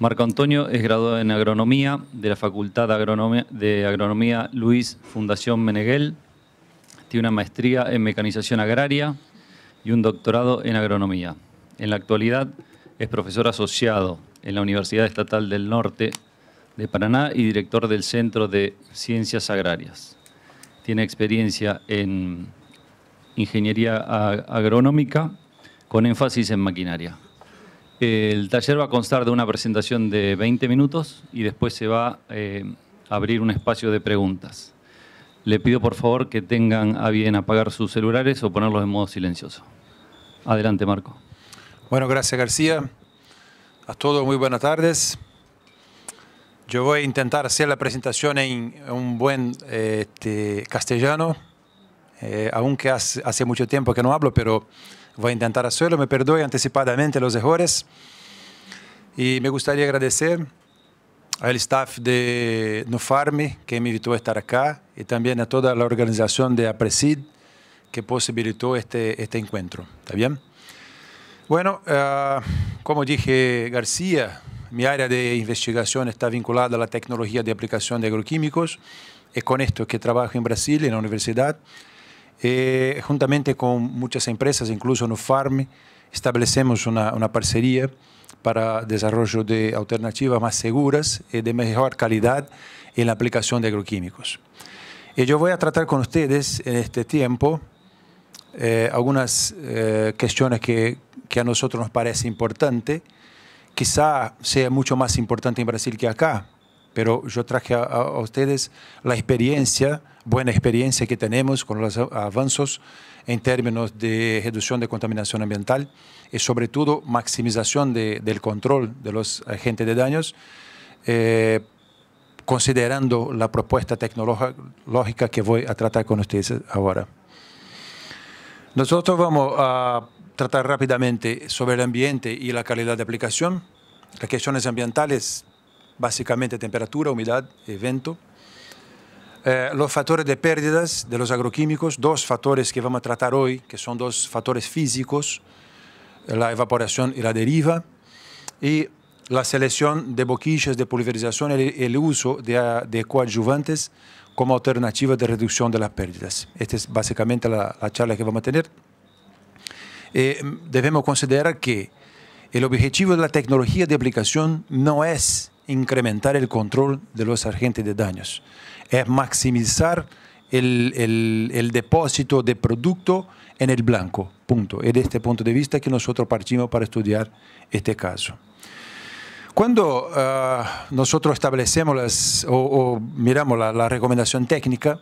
Marco Antonio es graduado en agronomía de la Facultad de agronomía, Luis Fundación Meneghel. Tiene una maestría en mecanización agraria y un doctorado en agronomía. En la actualidad es profesor asociado en la Universidad Estatal del Norte de Paraná y director del Centro de Ciencias Agrarias. Tiene experiencia en ingeniería agronómica con énfasis en maquinaria. El taller va a constar de una presentación de 20 minutos y después se va a eh, abrir un espacio de preguntas. Le pido por favor que tengan a bien apagar sus celulares o ponerlos en modo silencioso. Adelante, Marco. Bueno, gracias García. A todos muy buenas tardes. Yo voy a intentar hacer la presentación en un buen este, castellano, eh, aunque hace, mucho tiempo que no hablo, pero Voy a intentar hacerlo, me perdoe anticipadamente los errores. Y me gustaría agradecer al staff de Nufarm, que me invitó a estar acá, y también a toda la organización de APRESID, que posibilitó este, este encuentro. ¿Está bien? Bueno, ah, como dije García, mi área de investigación está vinculada a la tecnología de aplicación de agroquímicos. Es con esto que trabajo en Brasil, en la universidad. Eh, juntamente con muchas empresas, incluso no Farm, establecemos una, parcería para desarrollo de alternativas más seguras y eh, de mejor calidad en la aplicación de agroquímicos. Eh, yo voy a tratar con ustedes en este tiempo algunas cuestiones que, a nosotros nos parece importante. Quizá sea mucho más importante en Brasil que acá, pero yo traje a ustedes la experiencia buena experiencia que tenemos con los avances en términos de reducción de contaminación ambiental y sobre todo maximización del control de los agentes de daños, eh, considerando la propuesta tecnológica que voy a tratar con ustedes ahora. Nosotros vamos a tratar rápidamente sobre el ambiente y la calidad de aplicación, las cuestiones ambientales, básicamente temperatura, humedad, evento, eh, los factores de pérdidas de los agroquímicos, dos factores que vamos a tratar hoy, que son dos factores físicos, la evaporación y la deriva, y la selección de boquillas de pulverización, y el uso de, de, coadyuvantes como alternativa de reducción de las pérdidas. Esta es básicamente la, charla que vamos a tener. Eh, debemos considerar que el objetivo de la tecnología de aplicación no es incrementar el control de los agentes de daños, es maximizar el, depósito de producto en el blanco. Punto. Es de este punto de vista que nosotros partimos para estudiar este caso. Cuando ah, nosotros establecemos o, miramos la, la recomendación técnica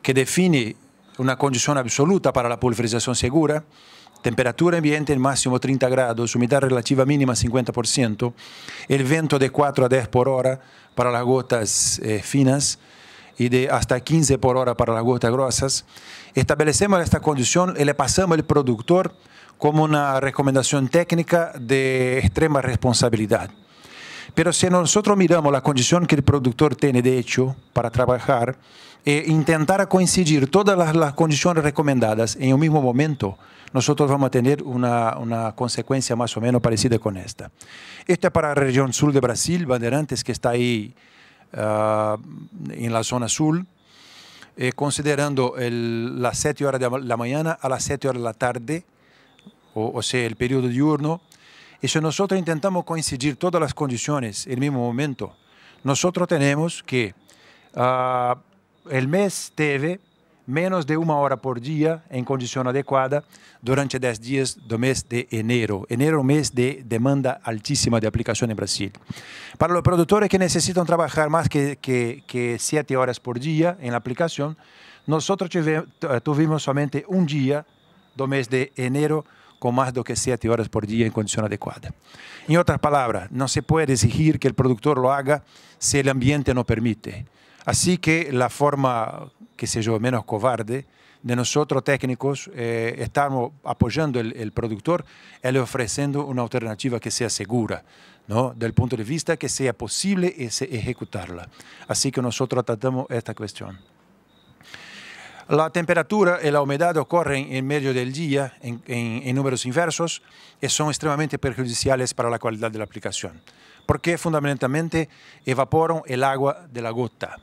que define una condición absoluta para la pulverización segura, temperatura ambiente máximo 30 grados, humedad relativa mínima 50%, el vento de 4 a 10 por hora para las gotas eh, finas y de hasta 15 por hora para las gotas gruesas. Establecemos esta condición y le pasamos al productor como una recomendación técnica de extrema responsabilidad. Pero si nosotros miramos la condición que el productor tiene de hecho para trabajar, e intentar coincidir todas las condiciones recomendadas en un mismo momento, nosotros vamos a tener una, una, consecuencia más o menos parecida con esta. Esta para la región sur de Brasil, Bandeirantes, que está ahí ah, en la zona sur, eh, considerando las 7 horas de la mañana a las 7 horas de la tarde, o, sea, el periodo diurno. Y si nosotros intentamos coincidir todas las condiciones en el mismo momento, nosotros tenemos que ah, el mes debe menos de una hora por día en em condición adecuada durante 10 días del mes de enero. Enero, mes de demanda altísima de aplicación en em Brasil. Para los productores que necesitan trabajar más que, que, horas por día en em la aplicación, nosotros tuvimos solamente un um día del mes de enero con más de 7 horas por día en condición adecuada. En otras palabras, no se puede exigir que el productor lo haga si el ambiente no permite. Así que la forma que sea yo, menos cobarde, de nosotros técnicos, eh, estamos apoyando el, productor, le ofreciendo una alternativa que sea segura, ¿no? Del punto de vista que sea posible ejecutarla. Así que nosotros tratamos esta cuestión. La temperatura y la humedad ocurren en medio del día en, en, números inversos y son extremadamente perjudiciales para la calidad de la aplicación, porque fundamentalmente evaporan el agua de la gota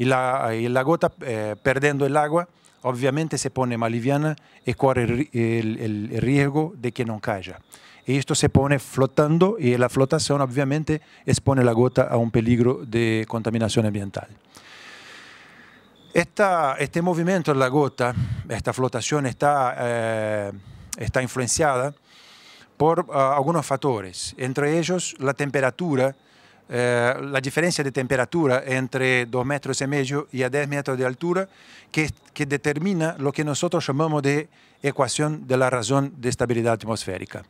y la, gota eh, perdiendo el agua, obviamente se pone más liviana y corre el, riesgo de que no caiga. Y esto se pone flotando y la flotación obviamente expone la gota a un peligro de contaminación ambiental. este movimiento de la gota, esta flotación está, eh, está influenciada por ah, algunos factores, entre ellos la temperatura eh, la diferencia de temperatura entre 2 metros y medio y a 10 metros de altura, que, que determina lo que nosotros llamamos de ecuación de la razón de estabilidad atmosférica.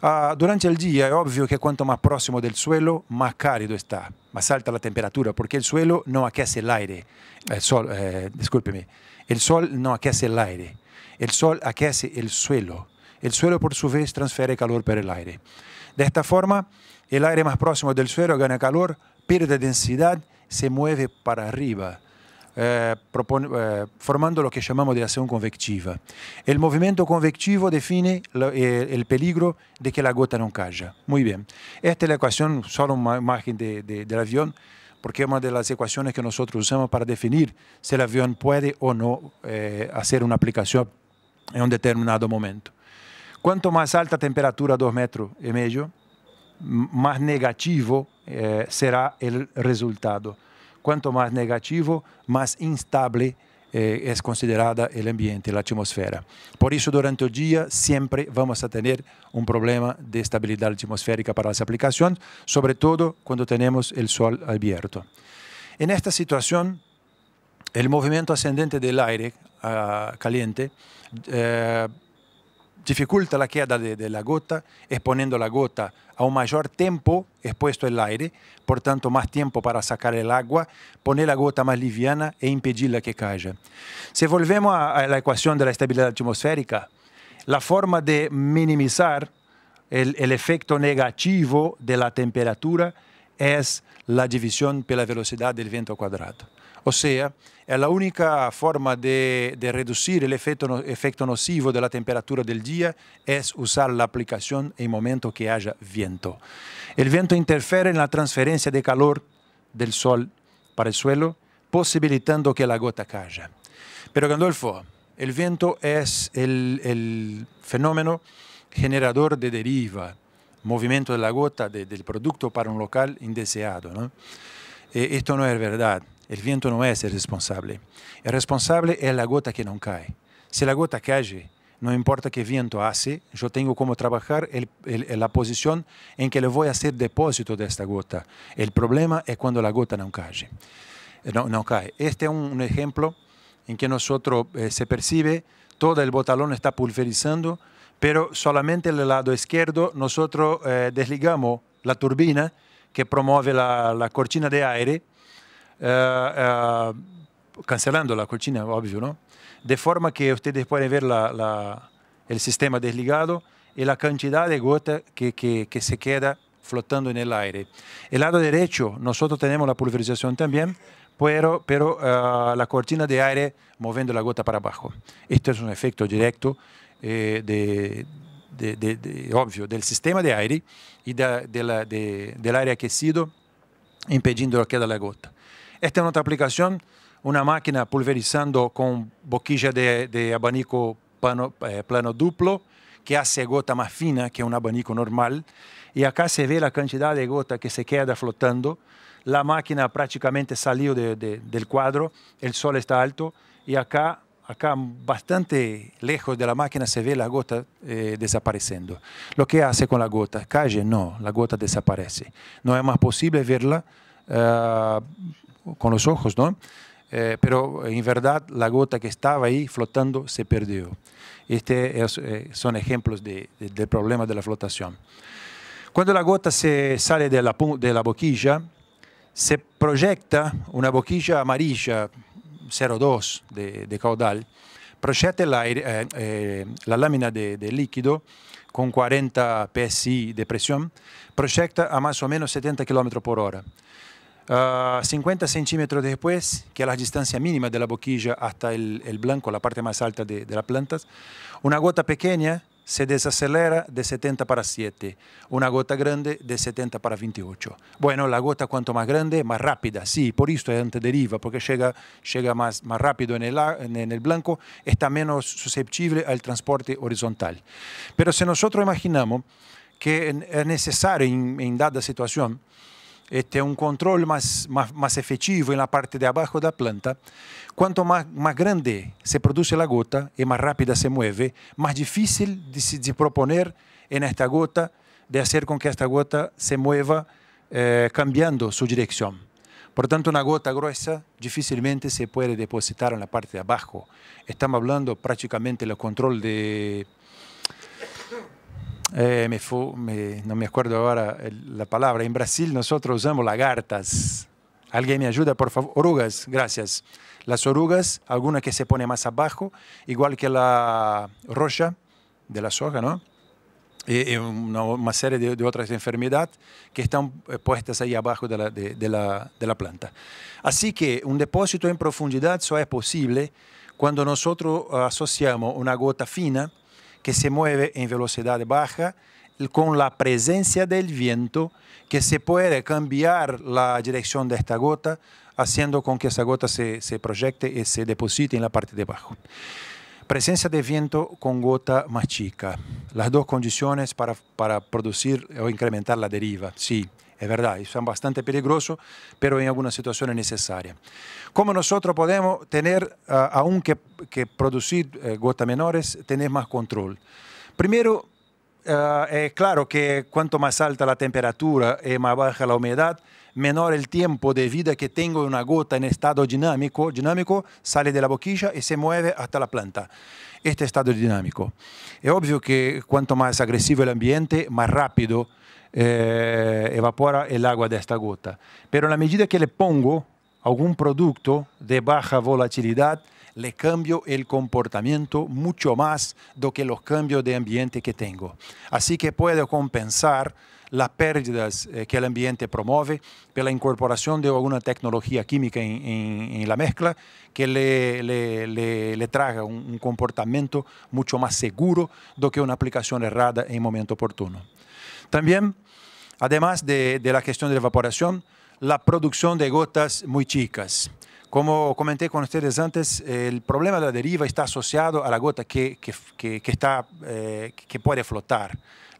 Ah, durante el día es obvio que cuanto más próximo del suelo, más cálido está, más alta la temperatura, porque el suelo no aquece el aire. El sol, eh, discúlpeme, el sol no aquece el aire, el sol aquece el suelo. El suelo, por su vez, transfiere calor por el aire. De esta forma, el aire más próximo del suelo gana calor, pierde densidad, se mueve para arriba. Eh, eh, formando lo que llamamos de acción convectiva. El movimiento convectivo define eh, el peligro de que la gota no caiga. Muy bien. Esta es la ecuación, solo una imagen del avión, porque es una de las ecuaciones que nosotros usamos para definir si el avión puede o no hacer una aplicación en un determinado momento. Cuanto más alta temperatura, 2 metros y medio, más negativo eh, será el resultado. Cuanto más negativo, más instable eh, es considerada el ambiente, la atmósfera. Por eso, durante el día siempre vamos a tener un problema de estabilidad atmosférica para las aplicaciones, sobre todo cuando tenemos el sol abierto. En esta situación, el movimiento ascendente del aire ah, caliente eh, dificulta la queda de, la gota, exponiendo la gota a un mayor tiempo expuesto al aire, por tanto más tiempo para sacar el agua, poner la gota más liviana e impedirla que caiga. Si volvemos a, la ecuación de la estabilidad atmosférica, la forma de minimizar el, el, efecto negativo de la temperatura es la división por la velocidad del viento cuadrado. O sea, la única forma de reducir el efecto nocivo de la temperatura del día es usar la aplicación en momento que haya viento. El viento interfiere en la transferencia de calor del sol para el suelo, posibilitando que la gota caiga. Pero Gandolfo, el viento es el, fenómeno generador de deriva, movimiento de la gota del producto para un local indeseado. Eh, esto no es verdad. El viento no es el responsable. El responsable es la gota que no cae. Si la gota cae, no importa qué viento hace, yo tengo como trabajar la posición en que le voy a hacer depósito de esta gota. El problema es cuando la gota no cae. Eh, no, cae. Este es un, ejemplo en que nosotros eh, se percibe, todo el botalón está pulverizando, pero solamente el lado izquierdo nosotros eh, desligamos la turbina que promueve la, la cortina de aire eh, eh, cancelando la cortina, obvio, ¿no? De forma que ustedes pueden ver el sistema desligado y la cantidad de gota que, se queda flotando en el aire. El lado derecho, nosotros tenemos la pulverización también, pero, pero eh, la cortina de aire moviendo la gota para abajo. Esto es un efecto directo de, obvio, del sistema de aire y del aire aquecido, impediendo la queda de la gota. Esta es otra aplicación, una máquina pulverizando con boquilla de, abanico eh, plano, duplo que hace gota más fina que un abanico normal. Y acá se ve la cantidad de gota que se queda flotando. La máquina prácticamente salió del cuadro, el sol está alto y acá, acá bastante lejos de la máquina se ve la gota eh, desapareciendo. Lo que hace con la gota? Calle, no, la gota desaparece. No es más posible verla. Eh, con los ojos, ¿no? Eh, pero en verdad la gota que estaba ahí flotando se perdió. Estos eh, son ejemplos de, del problema de la flotación. Cuando la gota se sale de la, de la boquilla, se proyecta una boquilla amarilla 0,2 de, de, caudal, proyecta el eh, la lámina de, líquido con 40 psi de presión, proyecta a más o menos 70 km por hora. 50 ah, centímetros después, que es la distancia mínima de la boquilla hasta el, blanco, la parte más alta de, la las plantas, una gota pequeña se desacelera de 70 para 7, una gota grande de 70 para 28. Bueno, la gota cuanto más grande, más rápida, sí, por esto es antideriva, porque llega, llega más, más rápido en el, en el blanco, está menos susceptible al transporte horizontal. Pero si nosotros imaginamos que es necesario en dada situación, este, un control más, más, más, efectivo en la parte de abajo de la planta. Cuanto más, más grande se produce la gota y más rápida se mueve, más difícil de, de proponer en esta gota, de hacer con que esta gota se mueva eh, cambiando su dirección. Por tanto, una gota gruesa difícilmente se puede depositar en la parte de abajo. Estamos hablando prácticamente del control de eh, me no me acuerdo ahora la palabra, en Brasil nosotros usamos lagartas. ¿Alguien me ayuda, por favor? Orugas, gracias. Las orugas, alguna que se pone más abajo, igual que la rocha de la soja, ¿no? Y eh, eh, una, serie de, otras enfermedades que están puestas ahí abajo de la, de la planta. Así que un depósito en profundidad solo es posible cuando nosotros asociamos una gota fina que se mueve en velocidad baja con la presencia del viento, que se puede cambiar la dirección de esta gota, haciendo con que esa gota se, proyecte y se deposite en la parte de abajo. Presencia de viento con gota más chica. Las dos condiciones para, para producir o incrementar la deriva, sí. Es verdad, son bastante peligroso, pero en algunas situaciones necesaria. ¿Cómo nosotros podemos tener, aunque ah, que, producir eh, gotas menores, tener más control? Primero, ah, es claro que cuanto más alta la temperatura y eh, más baja la humedad, menor el tiempo de vida que tengo una gota en estado dinámico, dinámico sale de la boquilla y se mueve hasta la planta. Este estado dinámico. Es obvio que cuanto más agresivo el ambiente, más rápido eh, evapora el agua de esta gota. Pero a la medida que le pongo algún producto de baja volatilidad, le cambio el comportamiento mucho más do que los cambios de ambiente que tengo. Así que puedo compensar las pérdidas eh, que el ambiente promueve la incorporación de alguna tecnología química en, la mezcla que le, le, le, traga un, comportamiento mucho más seguro do que una aplicación errada en momento oportuno. También, además de, de la gestión de la evaporación, la producción de gotas muy chicas. Como comenté con ustedes antes, el problema de la deriva está asociado a la gota que, que, que, está, eh, que puede flotar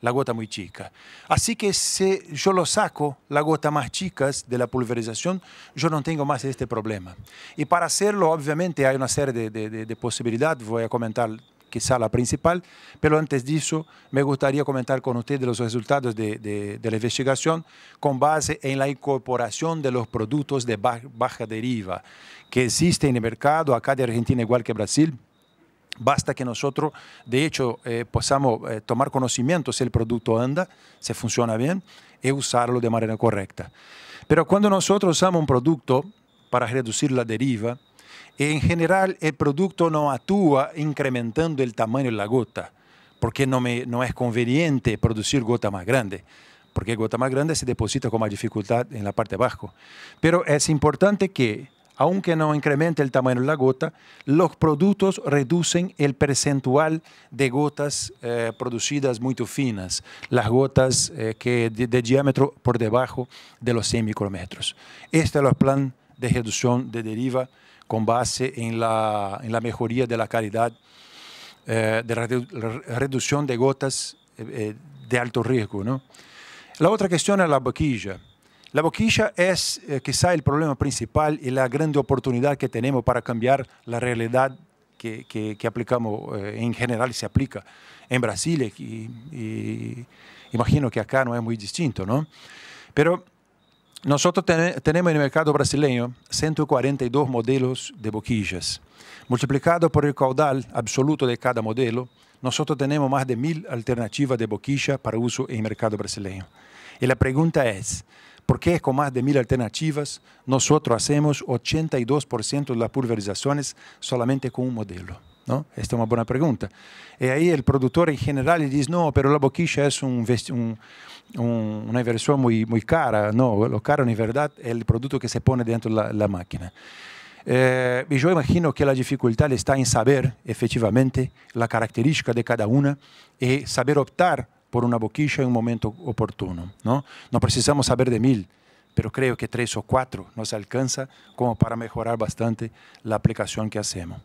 la gota muy chica. Así que si yo lo saco, la gota más chica de la pulverización, yo no tengo más este problema. Y para hacerlo, obviamente, hay una serie de, de, posibilidades, voy a comentar quizá la principal, pero antes de eso me gustaría comentar con ustedes los resultados de, de, la investigación con base en la incorporación de los productos de baja deriva que existen en el mercado acá de Argentina igual que Brasil Basta que nosotros, de hecho, eh, podamos eh, tomar conocimiento si el producto anda, si funciona bien, y usarlo de manera correcta. Pero cuando nosotros usamos un producto para reducir la deriva, en general el producto no actúa incrementando el tamaño de la gota, porque no, es conveniente producir gota más grande porque gota más grande se deposita con más dificultad en la parte abajo. Pero es importante que aunque no incremente el tamaño de la gota, los productos reducen el percentual de gotas eh, producidas muy finas, las gotas eh, que de, diámetro por debajo de los 100 micrometros. Este es el plan de reducción de deriva con base en la, mejoría de la calidad eh, de la reducción de gotas de alto riesgo. ¿no? La otra cuestión es la boquilla. La boquilla es eh, quizá el problema principal y la gran oportunidad que tenemos para cambiar la realidad que, aplicamos eh, en general, se aplica en Brasil y, imagino que acá no es muy distinto, ¿no? Pero nosotros tenemos en el mercado brasileño 142 modelos de boquillas. Multiplicado por el caudal absoluto de cada modelo, nosotros tenemos más de mil alternativas de boquilla para uso en el mercado brasileño. Y la pregunta es, porque com mais de mil alternativas nós fazemos 82% das pulverizações pulverizaciones solamente um modelo? não? Esta é uma boa pergunta. E aí o produtor em geral diz: não, mas a boquicha é un, um un, una inversión muito, muito cara. Não, o caro na verdade é o produto que se põe dentro da máquina. Eh, eu imagino que a dificuldade está em saber efetivamente a característica de cada uma e saber optar por uma boquilla em um momento oportuno. Não, não precisamos saber de mil, mas creio que três ou quatro nos alcança como para melhorar bastante a aplicação que hacemos.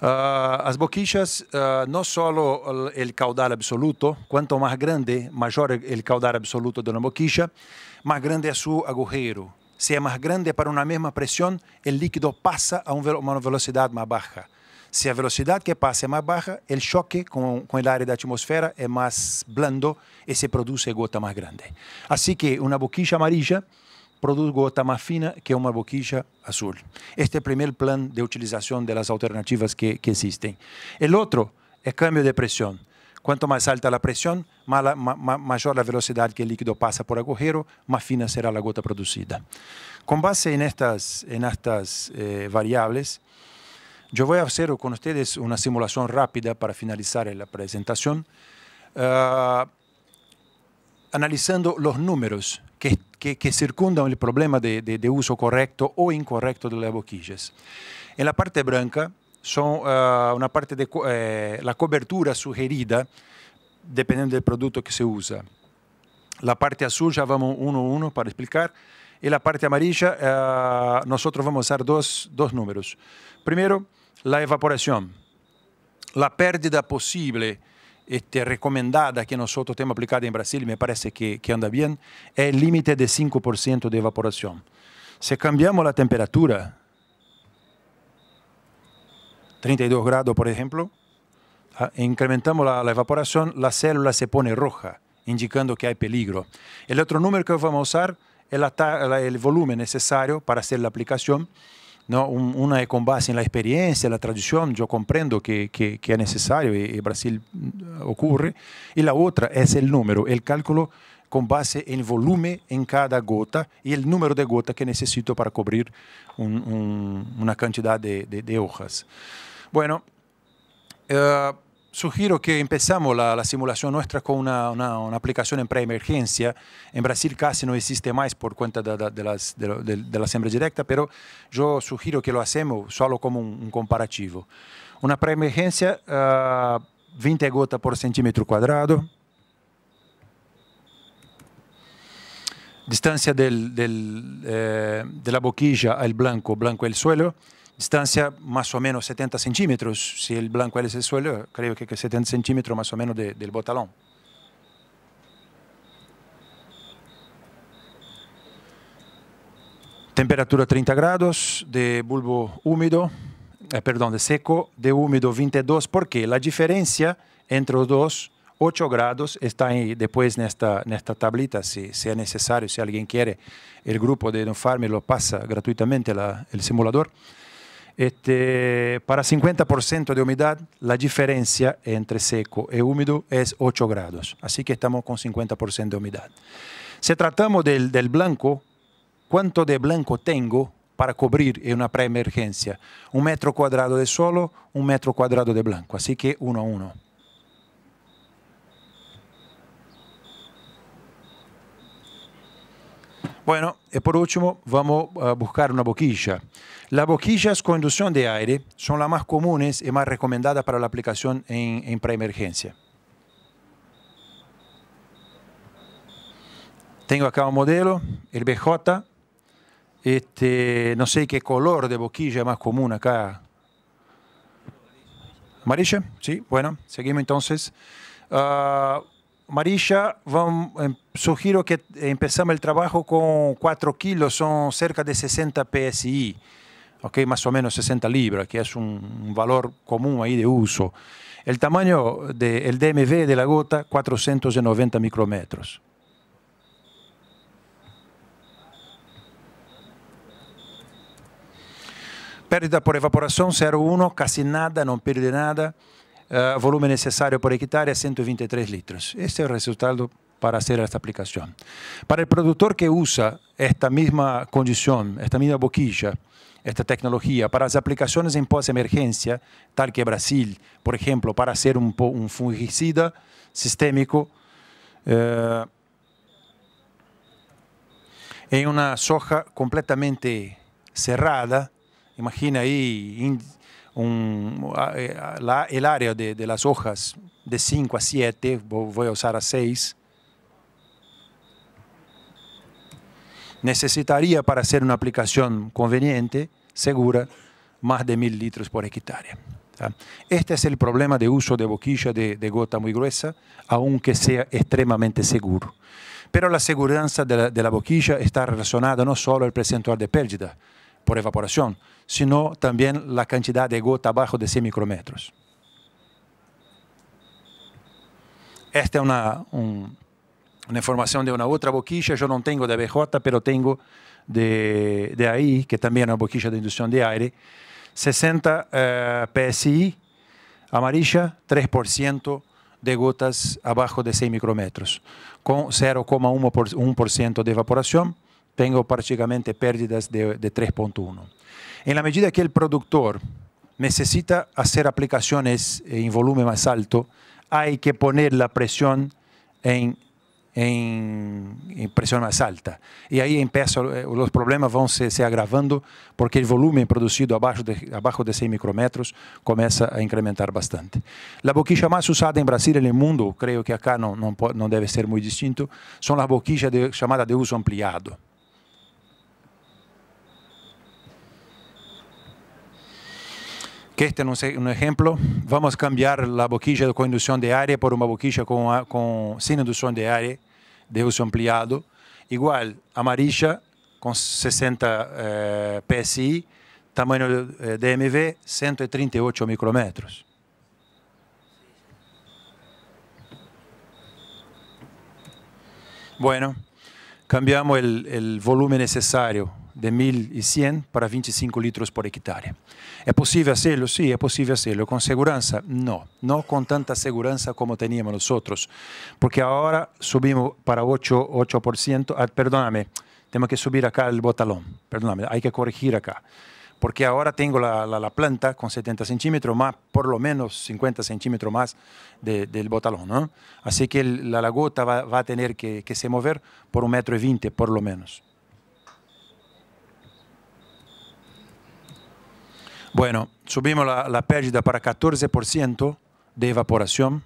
Uh, as boquillas, uh, ah, não só o caudal absoluto, quanto mais grande, maior o caudal absoluto de uma boquilla, mais grande é seu agujero. Se é mais grande para uma mesma pressão, o líquido passa a uma velocidade mais baixa. Si la velocidad que pasa es más baja, el choque con, el área de la atmósfera es más blando y se produce gota más grande. Así que una boquilla amarilla produce gota más fina que una boquilla azul. Este es el primer plan de utilización de las alternativas que, existen. El otro es cambio de presión. Cuanto más alta la presión, mayor la velocidad que el líquido pasa por agujero, más fina será la gota producida. Con base en estas, en estas eh, variables, yo voy a hacer con ustedes una simulación rápida para finalizar la presentación, ah, analizando los números que, que, circundan el problema de, de, uso correcto o incorrecto de las boquillas. En la parte blanca son ah, una parte de eh, la cobertura sugerida dependiendo del producto que se usa. La parte azul ya vamos uno a uno para explicar. Y la parte amarilla, ah, nosotros vamos a usar dos, dos números. Primero, la evaporación, la pérdida posible este, recomendada que nosotros tenemos aplicada en Brasil, me parece que, anda bien, es el límite de 5% de evaporación. Si cambiamos la temperatura, 32 grados, por ejemplo, ah, e incrementamos la, evaporación, la célula se pone roja, indicando que hay peligro. El otro número que vamos a usar es el volumen necesario para hacer la aplicación ¿no? es con base en la experiencia, la tradición, yo comprendo que, es necesario y, eh, eh, Brasil mm, ocurre, y la otra es el número, el cálculo con base en volumen en cada gota y el número de gotas que necesito para cubrir una cantidad de, hojas. Bueno, eh, sugiero que empezamos la, simulación nuestra con una, aplicación en preemergencia. En Brasil casi no existe más por cuenta de, la siembra directa, pero yo sugiero que lo hacemos solo como un, comparativo. Una preemergencia, 20 ah, gotas por centímetro cuadrado. Distancia eh, de la boquilla al blanco, blanco el suelo distancia más o menos 70 centímetros. Si el blanco es el suelo, creo que, 70 centímetros más o menos del botalón. Temperatura 30 grados, de bulbo húmedo, eh, perdón, de seco, de húmedo 22, porque la diferencia entre los dos, 8 grados, está ahí después en esta, en esta tablita, si, es necesario, si alguien quiere. El grupo de Don Farmer lo pasa gratuitamente el simulador. Este, para 50% de humedad, la diferencia entre seco y e húmedo es 8 grados. Así que estamos con 50% de humedad. Si tratamos del, del blanco, ¿cuánto de blanco tengo para cubrir en una preemergencia? Un metro cuadrado de suelo, un metro cuadrado de blanco. Así que uno a uno. Bueno, y por último, vamos a buscar una boquilla. Las boquillas con inducción de aire son las más comunes y más recomendadas para la aplicación en, en preemergencia. Tengo acá un modelo, el BJ. Este, no sé qué color de boquilla es más común acá. Amarilla, sí, bueno, seguimos entonces. Ah, Marilla, em, sugiero que empezamos el trabajo con 4 kilos, son cerca de 60 PSI okay, más o menos 60 libras, que es un valor común ahí de uso. El tamaño del DMV de la gota, 490 micrometros. Pérdida por evaporación, 0,1, casi nada, no pierde nada. Eh, volumen necesario por hectárea 123 litros. Este es el resultado para hacer esta aplicación. Para el productor que usa esta misma condición, esta misma boquilla, esta tecnología para las aplicaciones en post-emergencia, tal que Brasil, por ejemplo, para hacer un, fungicida sistémico eh, en una soja completamente cerrada. Imagina ahí eh, el área de, de, las hojas de 5 a 7, voy a usar a 6. Necesitaría para hacer una aplicación conveniente segura, más de mil litros por hectárea. Este es el problema de uso de boquilla de, gota muy gruesa, aunque sea extremadamente seguro. Pero la seguridad de la, boquilla está relacionada no solo al percentual de pérdida por evaporación, sino también la cantidad de gota abajo de 100 micrometros. Esta es una, un, una información de una otra boquilla, yo no tengo de BJ, pero tengo de, de ahí, que también es una boquilla de inducción de aire, 60 eh, PSI amarilla, 3% de gotas abajo de 6 micrometros, con 0,1% de evaporación, tengo prácticamente pérdidas de 3.1. En la medida que el productor necesita hacer aplicaciones en volumen más alto, hay que poner la presión en em, em, pressão mais alta. E aí os problemas vão se, se agravando, porque o volume produzido abaixo de, abaixo de 100 micrômetros começa a incrementar bastante. A boquilha mais usada em Brasília e no mundo, creio que acá não, não, não deve ser muito distinto, são as boquichas de, chamadas de uso ampliado. que este é um exemplo. Vamos cambiar a boquilha com indução de área por uma boquilha com, com, sem indução de área. de uso ampliado. Igual, amarilla con 60 eh, PSI, tamaño de DMV 138 micrometros. Bueno, cambiamos el, el volumen necesario de 1.100 para 25 litros por hectárea. ¿Es posible hacerlo? Sí, es posible hacerlo. ¿Con seguridad? No, no con tanta seguridad como teníamos nosotros, porque ahora subimos para 8%, ah, perdóname, tengo que subir acá el botalón, perdóname, hay que corregir acá porque ahora tengo la, planta con 70 centímetros más, por lo menos 50 centímetros más del botalón. ¿no? Así que la, la, gota va, a tener que, se mover por un metro y veinte, por lo menos. Bueno, subimos la, pérdida para 14% de evaporación.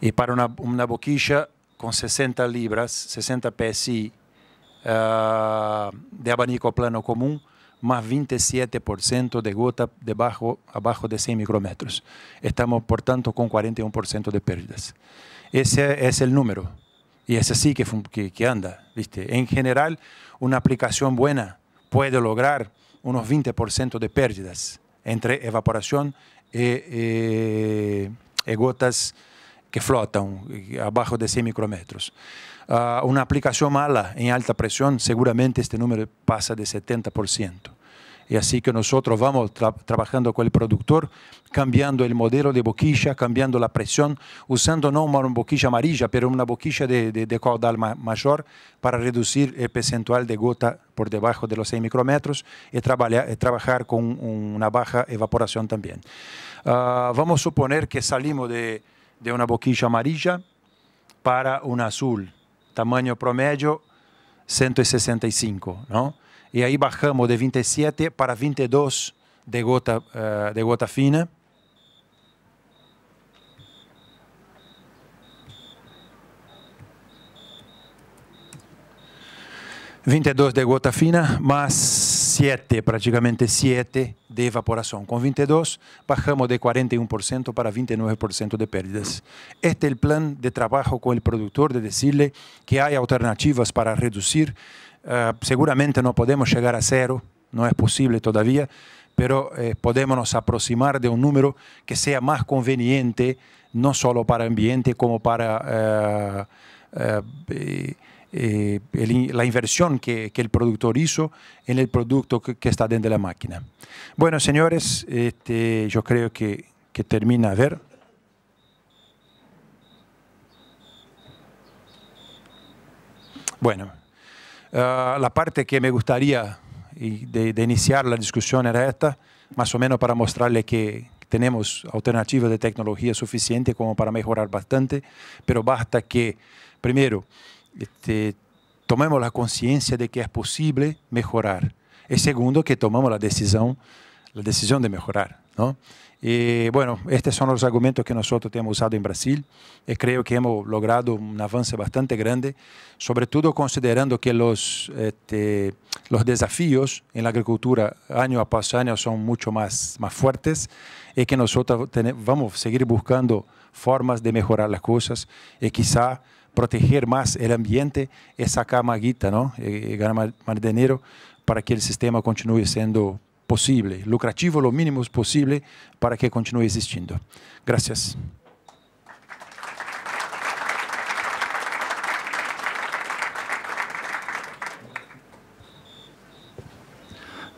Y para una, boquilla con 60 libras, 60 PSI ah, de abanico plano común, más 27% de gota debajo, abajo de 100 micrometros. Estamos, por tanto, con 41% de pérdidas. Ese es el número. Y es así que, que anda. ¿viste? En general, una aplicación buena puede lograr unos 20% de pérdidas entre evaporación y, e, e, e gotas que flotan abajo de 100 micrómetros. Ah, una aplicación mala en alta presión, seguramente este número pasa de 70%. Y así que nosotros vamos trabajando con el productor, cambiando el modelo de boquilla, cambiando la presión, usando no una boquilla amarilla, pero una boquilla de, de, caudal mayor para reducir el percentual de gota por debajo de los 6 micrometros y, trabajar, con una baja evaporación también. Ah, vamos a suponer que salimos de, una boquilla amarilla para un azul, tamaño promedio 165, ¿no? e aí baixamos de 27 para 22 de gota, eh, de gota fina. Vinte e dois de gota fina, mas prácticamente prácticamente 7 de evaporación. Con 22, bajamos de 41% para 29% de pérdidas. Este es el plan de trabajo con el productor, de decirle que hay alternativas para reducir. Eh, seguramente no podemos llegar a cero, no es posible todavía, pero eh, podemos nos aproximar de un número que sea más conveniente, no solo para ambiente, como para... Eh, eh, la inversión que, el productor hizo en el producto que, está dentro de la máquina. Bueno, señores, este, yo creo que, termina. A ver. Bueno, ah, la parte que me gustaría de, de, iniciar la discusión era esta, más o menos para mostrarle que tenemos alternativas de tecnología suficiente como para mejorar bastante, pero basta que, primero, este, tomemos la conciencia de que es posible mejorar. Y segundo, que tomamos la decisión, la decisión de mejorar. ¿no? Y eh, bueno, estos son los argumentos que nosotros hemos usado en Brasil. Y eh, creo que hemos logrado un avance bastante grande, sobre todo considerando que los, este, los desafíos en la agricultura año a año son mucho más, más fuertes y que nosotros vamos a seguir buscando formas de mejorar las cosas y eh, quizá proteger más el ambiente es sacar más guita, ¿no? Eh, eh, ganar más, dinero para que el sistema continúe siendo posible, lucrativo lo mínimo posible para que continúe existiendo. Gracias.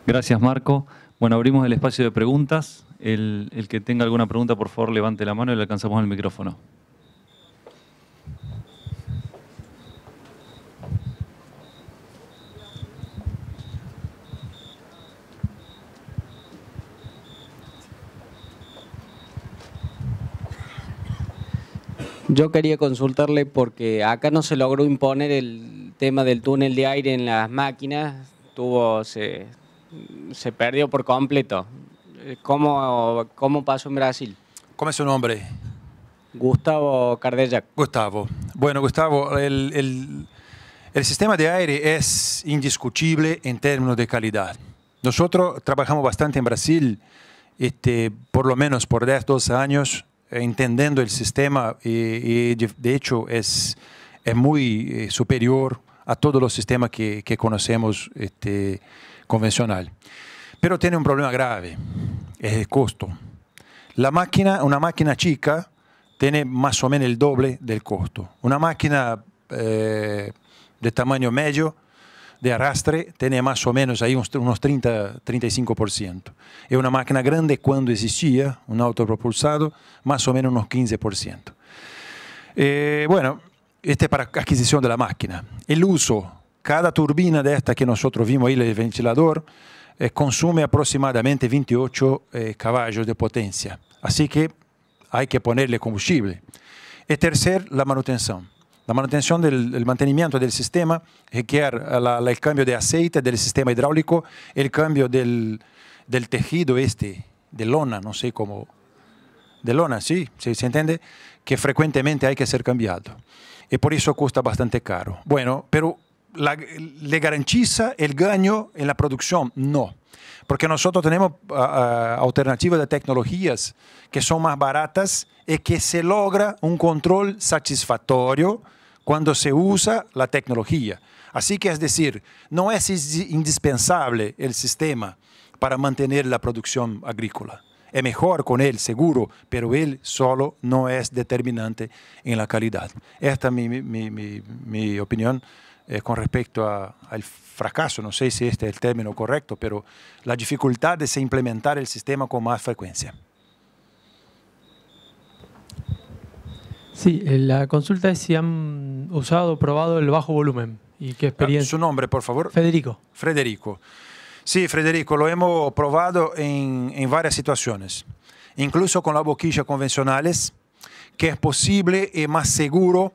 Gracias, Marco. Bueno, abrimos el espacio de preguntas. El, el que tenga alguna pregunta, por favor, levante la mano y le alcanzamos el micrófono. Yo quería consultarle porque acá no se logró imponer el tema del túnel de aire en las máquinas, tuvo se, se perdió por completo. ¿Cómo, ¿Cómo pasó en Brasil? ¿Cómo es su nombre? Gustavo Cardella. Gustavo. Bueno, Gustavo, el, el, sistema de aire es indiscutible en términos de calidad. Nosotros trabajamos bastante en Brasil, este, por lo menos por 10, 12 años, eh, entendiendo el sistema y, de, hecho es, es muy eh, superior a todos los sistemas que, conocemos este, convencional. Pero tiene un problema grave, es el costo. La máquina, una máquina chica tiene más o menos el doble del costo. Una máquina eh, de tamaño medio de arrastre tiene más o menos ahí unos 30, 35%. Es una máquina grande, cuando existía, un autopropulsado, más o menos unos 15%. Eh, bueno, este es para de la máquina. El uso, cada turbina de esta que nosotros vimos ahí, el ventilador, eh, consume aproximadamente 28 eh, caballos de potencia. Así que hay que ponerle combustible. Y tercer la manutención. La manutención del, mantenimiento del sistema requiere el cambio de aceite del sistema hidráulico, el cambio del, tejido este, de lona, no sé cómo, de lona, sí, se entiende, que frecuentemente hay que ser cambiado. Y por eso cuesta bastante caro. Bueno, pero ¿le garantiza el gaño en la producción? No. Porque nosotros tenemos ah, ah, alternativas de tecnologías que son más baratas y que se logra un control satisfactorio cuando se usa la tecnología. Así que es decir, no es indispensable el sistema para mantener la producción agrícola. Es mejor con él, seguro, pero él solo no es determinante en la calidad. Esta es mi, mi opinión eh, con respecto al fracaso, no sé si este es el término correcto, pero la dificultad de implementar el sistema con más frecuencia. Sí, eh, la consulta es si han usado o probado el bajo volumen y qué ah, experiencia. Su nombre, por favor. Federico. Federico. Sí, Federico, lo hemos probado en, en varias situaciones, incluso con la boquilla convencionales, que es posible y más seguro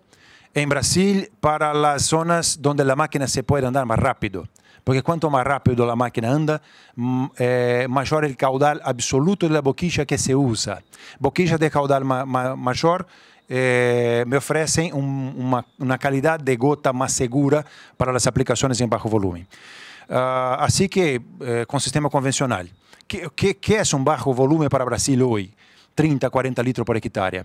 Em Brasil para as zonas onde a máquina se pode andar mais rápido. Porque quanto mais rápido a máquina anda, maior mm, eh, mayor o caudal absoluto de la boquilla que se usa. Boquillas de caudal ma ma eh, me oferecem uma qualidade de gota mais segura para as aplicações em baixo volume. Uh, ah, que eh, com sistema convencional. o que é um un volume para Brasil hoje? 30, 40 litros por hectárea.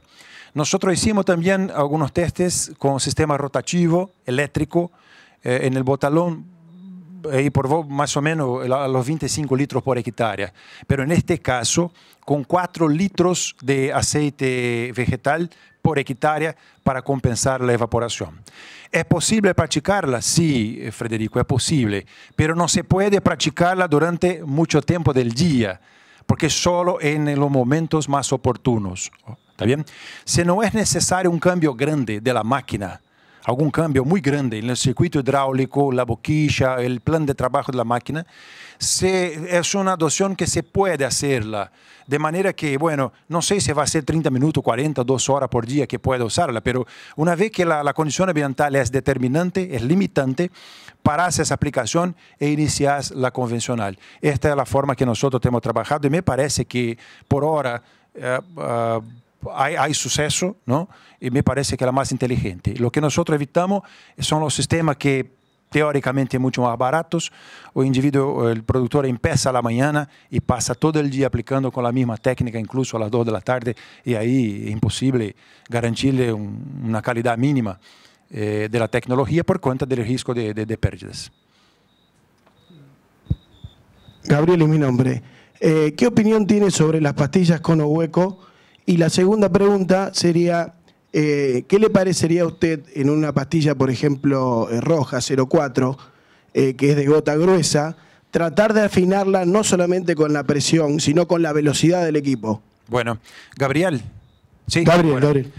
Nosotros hicimos también algunos testes con sistema rotativo eléctrico eh, en el botalón y por más o menos a los 25 litros por hectárea. Pero en este caso, con 4 litros de aceite vegetal por hectárea para compensar la evaporación. ¿Es posible practicarla? Sí, eh, Frederico, es posible, pero no se puede practicarla durante mucho tiempo del día porque solo en los momentos más oportunos. ¿oh? ¿Está bien? Si no es necesario un cambio grande de la máquina, algún cambio muy grande en el circuito hidráulico, la boquilla, el plan de trabajo de la máquina, se, es una adopción que se puede hacerla. De manera que, bueno, no sé si va a ser 30 minutos, 40, 2 horas por día que pueda usarla, pero una vez que la, la condición ambiental es determinante, es limitante, parás essa aplicação e iniciás a convencional. Esta é a forma que nós temos trabalhado e me parece que por hora, há uh, eh, eh, hay, hay, me parece que é a mais inteligente. Lo que nós evitamos são os sistemas que teóricamente muito mais baratos, o indivíduo o produtor empieza a la e passa todo o dia aplicando com a mesma técnica, incluso a 2 de tarde, tarde, aí é impossível garantir-lhe uma qualidade mínima. Eh, de la tecnología por cuenta del riesgo de, pérdidas. Gabriel es mi nombre. Eh, ¿Qué opinión tiene sobre las pastillas con o hueco? Y la segunda pregunta sería, eh, ¿qué le parecería a usted en una pastilla, por ejemplo, roja 04, que es de gota gruesa, tratar de afinarla no solamente con la presión, sino con la velocidad del equipo? Bueno, Gabriel. Sí, Gabriel.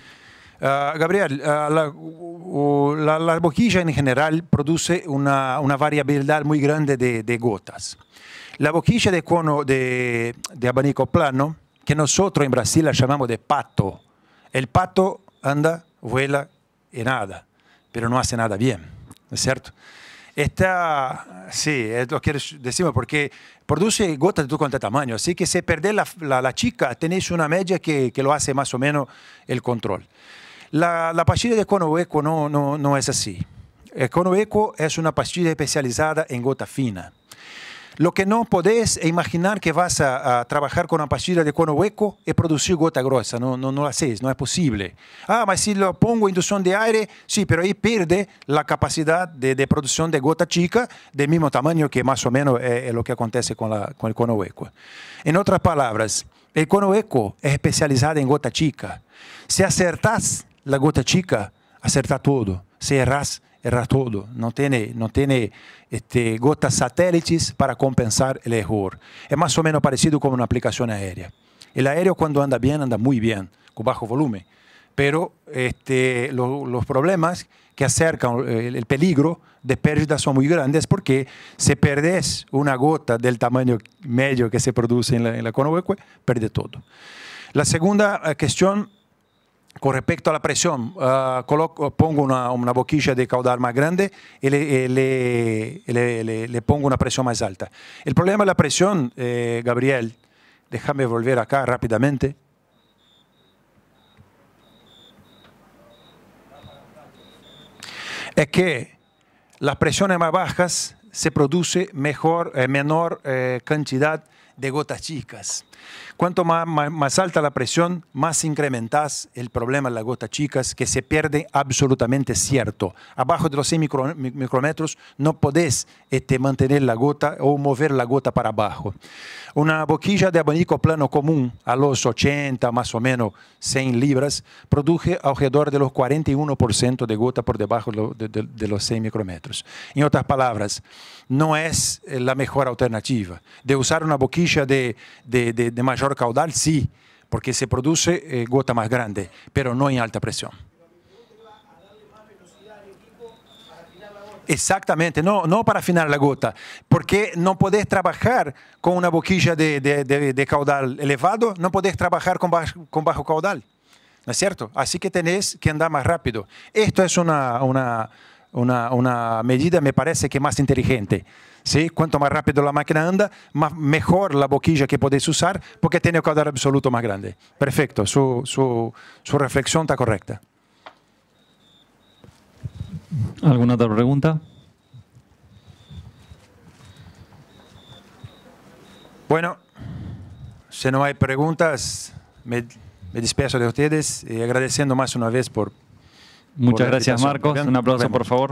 Ah, Gabriel, ah, la, boquilla en general produce una, variabilidad muy grande de, gotas. La boquilla de cono de, abanico plano, que nosotros en Brasil la llamamos de pato, el pato anda, vuela y nada, pero no hace nada bien, ¿no es cierto? Esta, sí, es lo que decimos, porque produce gotas de todo cuanto tamaño, así que si perdés la, chica, tenéis una media que, que lo hace más o menos el control. La, la pastilla de cono no, no, no es así. El eh, eco es una pastilla especializada en gota fina. Lo que no podés imaginar que vas a, trabajar con una pastilla de cono hueco y producir gota grossa No, no, no lo haces, no es posible. Ah, pero si lo pongo inducción de aire, sí, pero ahí pierde la capacidad de, de producción de gota chica del mismo tamaño que más o menos eh, es, lo que acontece con, la, el cono hueco. En otras palabras, el cono hueco es especializado en gota chica. Si acertás la gota chica acerta todo. Si erras, erras todo. No tiene, no tiene este, gotas satélites para compensar el error. Es más o menos parecido como una aplicación aérea. El aéreo cuando anda bien, anda muy bien, con bajo volumen. Pero este, los problemas que acercan el, peligro de pérdida son muy grandes porque si perdes una gota del tamaño medio que se produce en la, la todo. La segunda eh, cuestión con respecto a la presión, ah, pongo una, boquilla de caudal más grande y eh, le, pongo una presión más alta. El problema de la presión, eh, Gabriel, déjame volver acá rápidamente. Es que las presiones más bajas se produce mejor, eh, menor cantidad de gotas chicas. Cuanto más, alta la presión, más incrementás el problema de la gota chicas, que se pierde absolutamente cierto. Abajo de los 100 micro, no podés este, mantener la gota o mover la gota para abajo. Una boquilla de abanico plano común a los 80, más o menos 100 libras, produce alrededor de los 41% de gota por debajo de, los 100 micrometros. En otras palabras, no es eh, la mejor alternativa. De usar una boquilla de, de de mayor caudal, sí, porque se produce eh, gota más grande, pero no en alta presión. Exactamente, no, no para afinar la gota, porque no podés trabajar con una boquilla de, de, de, caudal elevado, no podés trabajar con bajo, con bajo caudal, ¿no es cierto? Así que tenés que andar más rápido. Esto es una una, medida, me parece que más inteligente. ¿sí? Cuanto más rápido la máquina anda, más, mejor la boquilla que podéis usar porque tiene un caudal absoluto más grande. Perfecto, su, reflexión está correcta. ¿Alguna otra pregunta? Bueno, si no hay preguntas, me, me de ustedes y agradeciendo más una vez por Muchas gracias Marcos, un aplauso por favor.